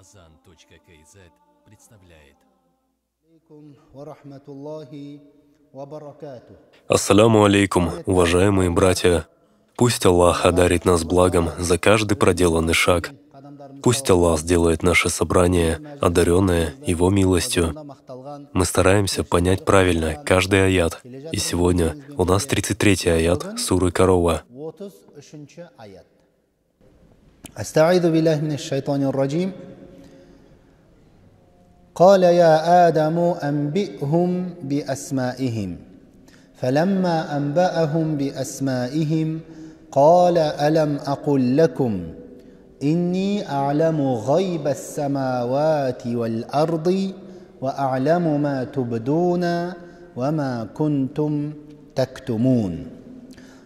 azan.kz представляет. Ассаламу алейкум, уважаемые братья. Пусть Аллах одарит нас благом за каждый проделанный шаг. Пусть Аллах сделает наше собрание, одаренное Его милостью. Мы стараемся понять правильно каждый аят. И сегодня у нас 33 аят Суры Корова. أستعيذ بالله من الشيطان الرجيم قال يا ادم انبئهم باسمائهم فلما انباهم باسمائهم قال الم اقل لكم اني اعلم غيب السماوات والارض واعلم ما تبدون وما كنتم تكتمون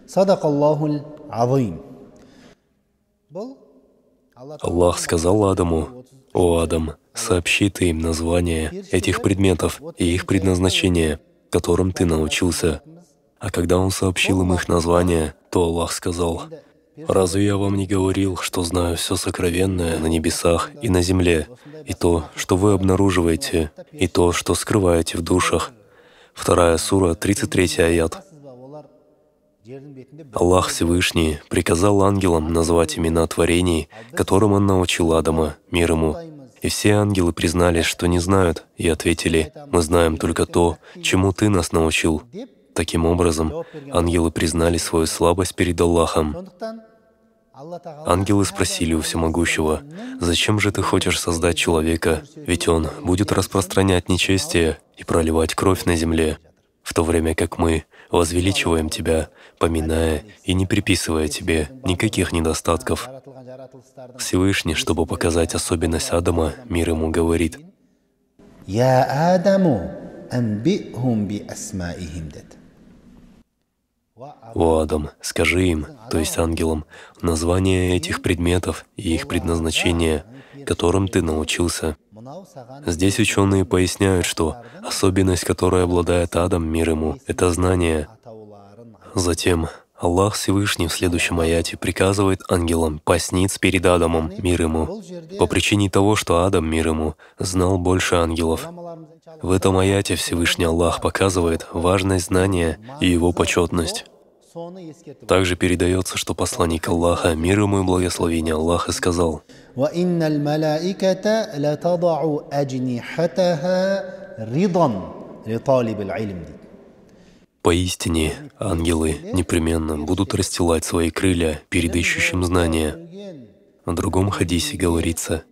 صدق الله العظيم الله сказал Адаму, «О, Адам, сообщи ты им название этих предметов и их предназначение, которым ты научился». А когда он сообщил им их название, то Аллах сказал, «Разве я вам не говорил, что знаю все сокровенное на небесах и на земле, и то, что вы обнаруживаете, и то, что скрываете в душах?» Вторая сура, 33 аят. Аллах Всевышний приказал ангелам назвать имена творений, которым он научил Адама, мир ему. И все ангелы признались, что не знают, и ответили, «Мы знаем только то, чему ты нас научил». Таким образом, ангелы признали свою слабость перед Аллахом. Ангелы спросили у Всемогущего, «Зачем же ты хочешь создать человека? Ведь он будет распространять нечестие и проливать кровь на земле, в то время как мы возвеличиваем Тебя, поминая и не приписывая Тебе никаких недостатков. Всевышний, чтобы показать особенность Адама, мир ему говорит. «Я Адаму, амбихум би асмаихим дет». «О, Адам, скажи им, то есть ангелам, название этих предметов и их предназначение, которым ты научился». Здесь ученые поясняют, что особенность, которой обладает Адам, мир ему, — это знание. Затем Аллах Всевышний в следующем аяте приказывает ангелам пасть перед Адамом, мир ему, по причине того, что Адам, мир ему, знал больше ангелов. В этом аяте Всевышний Аллах показывает важность знания и его почетность. Также передается, что посланник Аллаха, мир ему и благословение Аллаха, сказал, Поистине, ангелы непременно будут расстилать свои крылья перед ищущим знания. В другом хадисе говорится,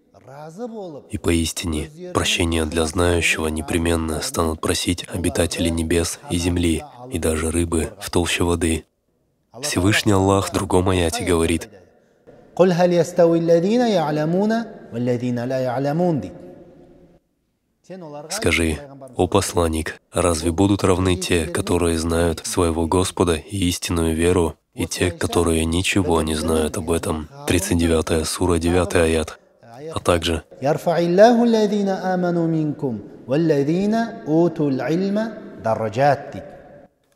и поистине, прощение для знающего непременно станут просить обитатели небес и земли, и даже рыбы в толще воды, Всевышний Аллах в другом аяте говорит, Скажи, «О посланник, разве будут равны те, которые знают своего Господа и истинную веру, и те, которые ничего не знают об этом?» 39 сура, 9 аят. А также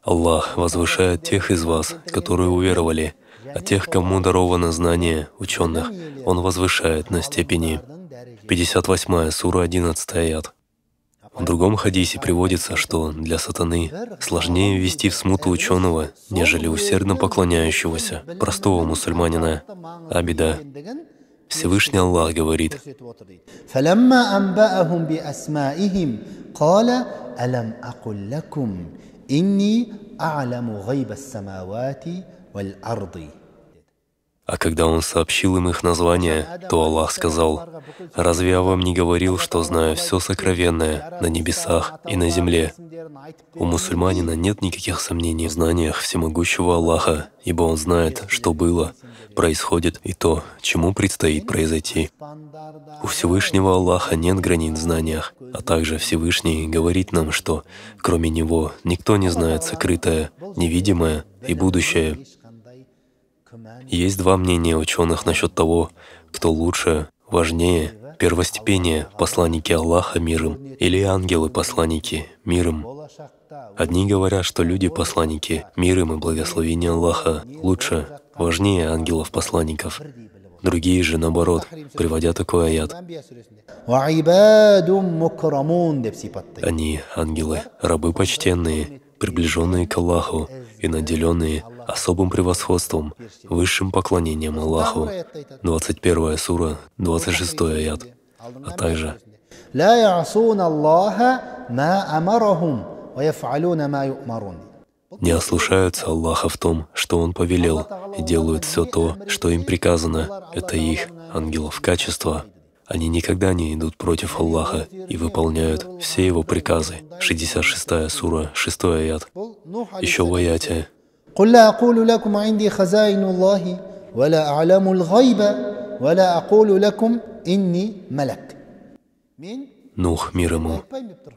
Аллах возвышает тех из вас, которые уверовали, а тех, кому даровано знание ученых, Он возвышает на степени. 58 сура 11 аят. В другом хадисе приводится, что для сатаны сложнее ввести в смуту ученого, нежели усердно поклоняющегося, простого мусульманина. Абида. Всевышний Аллах говорит, «Фаламма «Инни а'ляму гайба самавати валь арды». А когда он сообщил им их название, то Аллах сказал, «Разве я вам не говорил, что знаю все сокровенное на небесах и на земле? У мусульманина нет никаких сомнений в знаниях всемогущего Аллаха, ибо он знает, что было, происходит и то, чему предстоит произойти. У Всевышнего Аллаха нет границ в знаниях, а также Всевышний говорит нам, что кроме Него никто не знает сокрытое, невидимое и будущее. Есть два мнения ученых насчет того, кто лучше, важнее, первостепеннее посланники Аллаха миром или ангелы-посланники миром. Одни говорят, что люди-посланники миром и благословение Аллаха лучше, важнее ангелов-посланников. Другие же, наоборот, приводя такой аят. Они, ангелы, рабы почтенные, приближенные к Аллаху и наделенные особым превосходством, высшим поклонением Аллаху. 21 сура, 26 аят. А также لا يعصون الله ما أمرهم ويفعلون ما يؤمرون не ослушаются Аллаха в том, что Он повелел, и делают все то, что им приказано. Это их, ангелов, качество. Они никогда не идут против Аллаха и выполняют все его приказы. 66 сура, 6 аят. Еще в аяте. Нух, мир ему,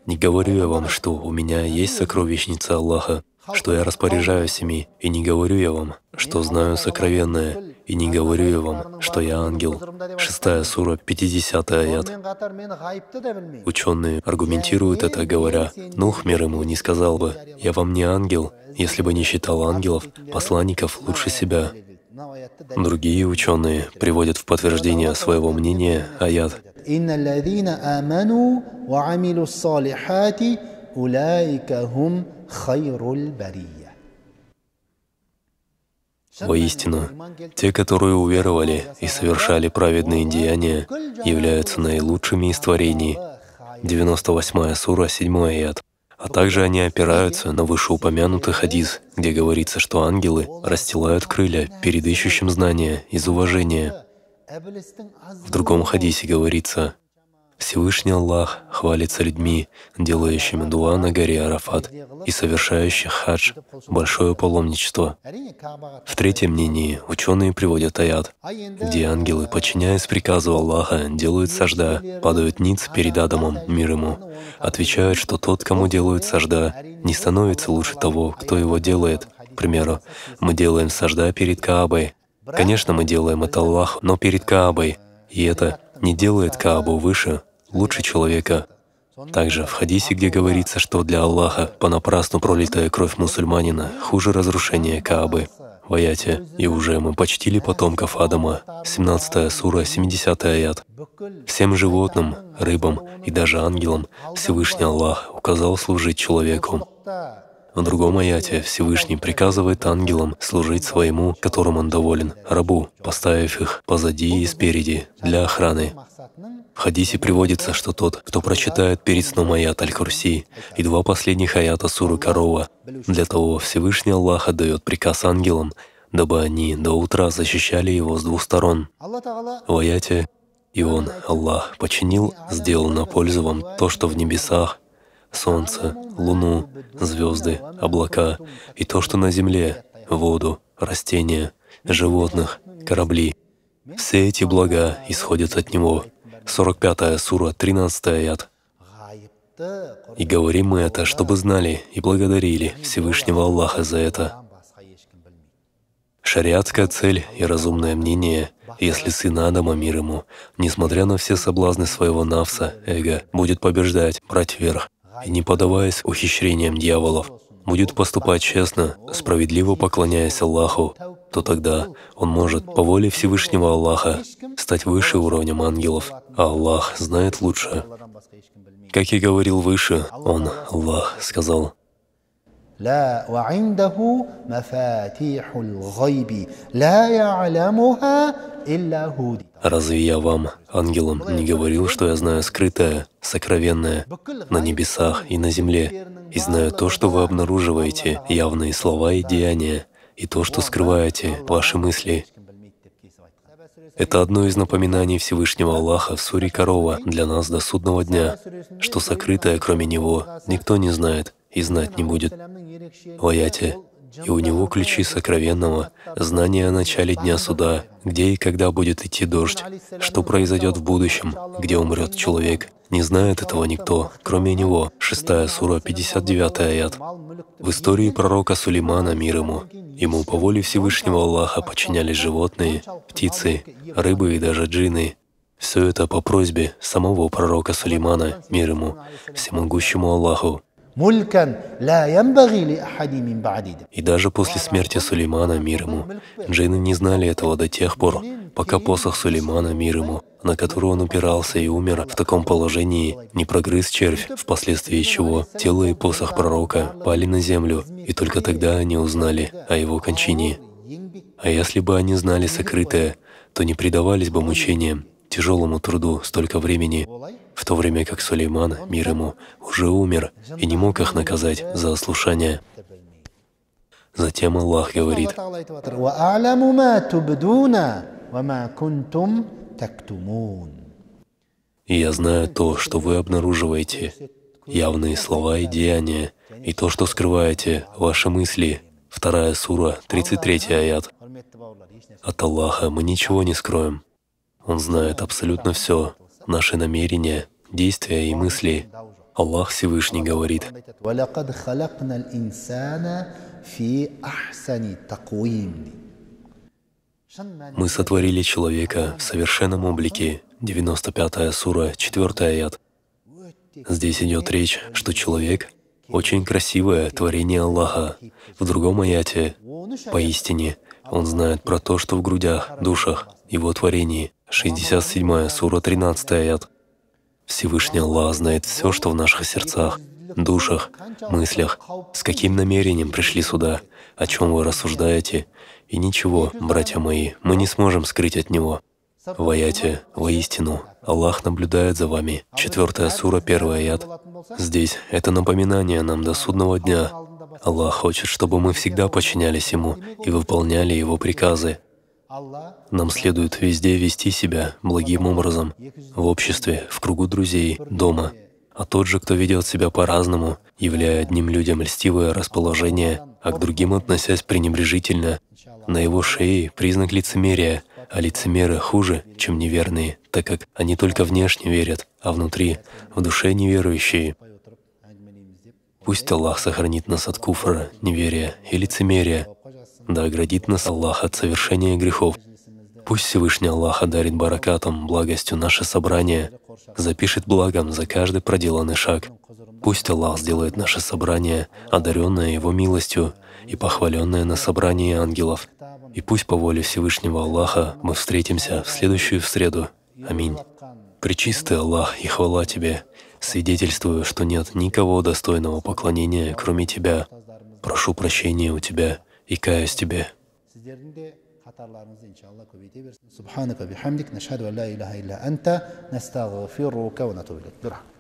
не говорю я вам, что у меня есть сокровищница Аллаха, что я распоряжаюсь ими, и не говорю я вам, что знаю сокровенное, и не говорю я вам, что я ангел. Шестая сура, 50 аят. Ученые аргументируют это, говоря, «Нух, мир ему, не сказал бы, я вам не ангел, если бы не считал ангелов, посланников лучше себя». Другие ученые приводят в подтверждение своего мнения аят уляикахум хайруль бария. Воистину, те, которые уверовали и совершали праведные деяния, являются наилучшими из творений. 98 сура, 7 аят. А также они опираются на вышеупомянутый хадис, где говорится, что ангелы расстилают крылья перед ищущим знания из уважения. В другом хадисе говорится, Всевышний Аллах хвалится людьми, делающими дуа на горе Арафат и совершающих хадж, большое паломничество. В третьем мнении ученые приводят аят, где ангелы, подчиняясь приказу Аллаха, делают сажда, падают ниц перед Адамом, мир ему. Отвечают, что тот, кому делают сажда, не становится лучше того, кто его делает. К примеру, мы делаем сажда перед Каабой. Конечно, мы делаем это Аллаху, но перед Каабой. И это не делает Каабу выше, лучше человека. Также в хадисе, где говорится, что для Аллаха понапрасну пролитая кровь мусульманина хуже разрушения Каабы. В аяте «И уже мы почтили потомков Адама» 17 сура, 70 аят. Всем животным, рыбам и даже ангелам Всевышний Аллах указал служить человеку. В другом аяте Всевышний приказывает ангелам служить своему, которым он доволен, рабу, поставив их позади и спереди, для охраны хадисе приводится, что тот, кто прочитает перед сном аят Аль-Курси и два последних аята Суры Корова, для того Всевышний Аллах отдает приказ ангелам, дабы они до утра защищали его с двух сторон. В аяте «И он, Аллах, починил, сделал на пользу вам то, что в небесах, солнце, луну, звезды, облака, и то, что на земле, воду, растения, животных, корабли. Все эти блага исходят от Него». 45 сура, 13 аят. И говорим мы это, чтобы знали и благодарили Всевышнего Аллаха за это. Шариатская цель и разумное мнение, если сын Адама, мир ему, несмотря на все соблазны своего навса, эго, будет побеждать, брать верх, и не подаваясь ухищрениям дьяволов, будет поступать честно, справедливо поклоняясь Аллаху, то тогда он может по воле Всевышнего Аллаха стать выше уровнем ангелов Аллах знает лучше. Как я говорил выше, Он, Аллах, сказал, Разве я вам, ангелам, не говорил, что я знаю скрытое, сокровенное, на небесах и на земле, и знаю то, что вы обнаруживаете, явные слова и деяния, и то, что скрываете, ваши мысли, это одно из напоминаний Всевышнего Аллаха в суре «Корова» для нас до судного дня, что сокрытое, кроме Него, никто не знает и знать не будет. В аяте «И у Него ключи сокровенного, знания о начале дня суда, где и когда будет идти дождь, что произойдет в будущем, где умрет человек, не знает этого никто, кроме него. 6 сура, 59 аят. В истории пророка Сулеймана, мир ему, ему по воле Всевышнего Аллаха подчинялись животные, птицы, рыбы и даже джинны. Все это по просьбе самого пророка Сулеймана, мир ему, всемогущему Аллаху. И даже после смерти Сулеймана, мир ему, джинны не знали этого до тех пор, пока посох Сулеймана, мир ему, на которую он упирался и умер в таком положении, не прогрыз червь, впоследствии чего тело и посох пророка пали на землю, и только тогда они узнали о его кончине. А если бы они знали сокрытое, то не предавались бы мучениям, тяжелому труду столько времени, в то время как Сулейман, мир ему, уже умер и не мог их наказать за ослушание. Затем Аллах говорит, я знаю то, что вы обнаруживаете, явные слова и деяния, и то, что скрываете, ваши мысли». Вторая сура, 33 аят. От Аллаха мы ничего не скроем. Он знает абсолютно все, наши намерения, действия и мысли. Аллах Всевышний говорит, «Мы сотворили человека в совершенном облике». 95 сура, 4 аят. Здесь идет речь, что человек — очень красивое творение Аллаха. В другом аяте, поистине, он знает про то, что в грудях, душах, его творении. 67 сура 13 аят. Всевышний Аллах знает все, что в наших сердцах, душах, мыслях, с каким намерением пришли сюда, о чем вы рассуждаете. И ничего, братья мои, мы не сможем скрыть от Него. В воистину, Аллах наблюдает за вами. Четвертая сура, первый аят. Здесь это напоминание нам до судного дня, Аллах хочет, чтобы мы всегда подчинялись Ему и выполняли Его приказы. Нам следует везде вести себя благим образом, в обществе, в кругу друзей, дома. А тот же, кто ведет себя по-разному, являя одним людям льстивое расположение, а к другим относясь пренебрежительно, на его шее признак лицемерия, а лицемеры хуже, чем неверные, так как они только внешне верят, а внутри, в душе неверующие — Пусть Аллах сохранит нас от куфра, неверия и лицемерия, да оградит нас Аллах от совершения грехов. Пусть Всевышний Аллах одарит баракатом, благостью наше собрание, запишет благом за каждый проделанный шаг. Пусть Аллах сделает наше собрание, одаренное Его милостью и похваленное на собрании ангелов. И пусть по воле Всевышнего Аллаха мы встретимся в следующую среду. Аминь. Пречистый Аллах и хвала Тебе, Свидетельствую, что нет никого достойного поклонения, кроме Тебя. Прошу прощения у Тебя и каюсь Тебе. خطرلارınızı inşallah kuvvete versin. Subhaneke bihamdik neşhedü en la ilahe illa ente nestağfiruke ve netubu ileyk.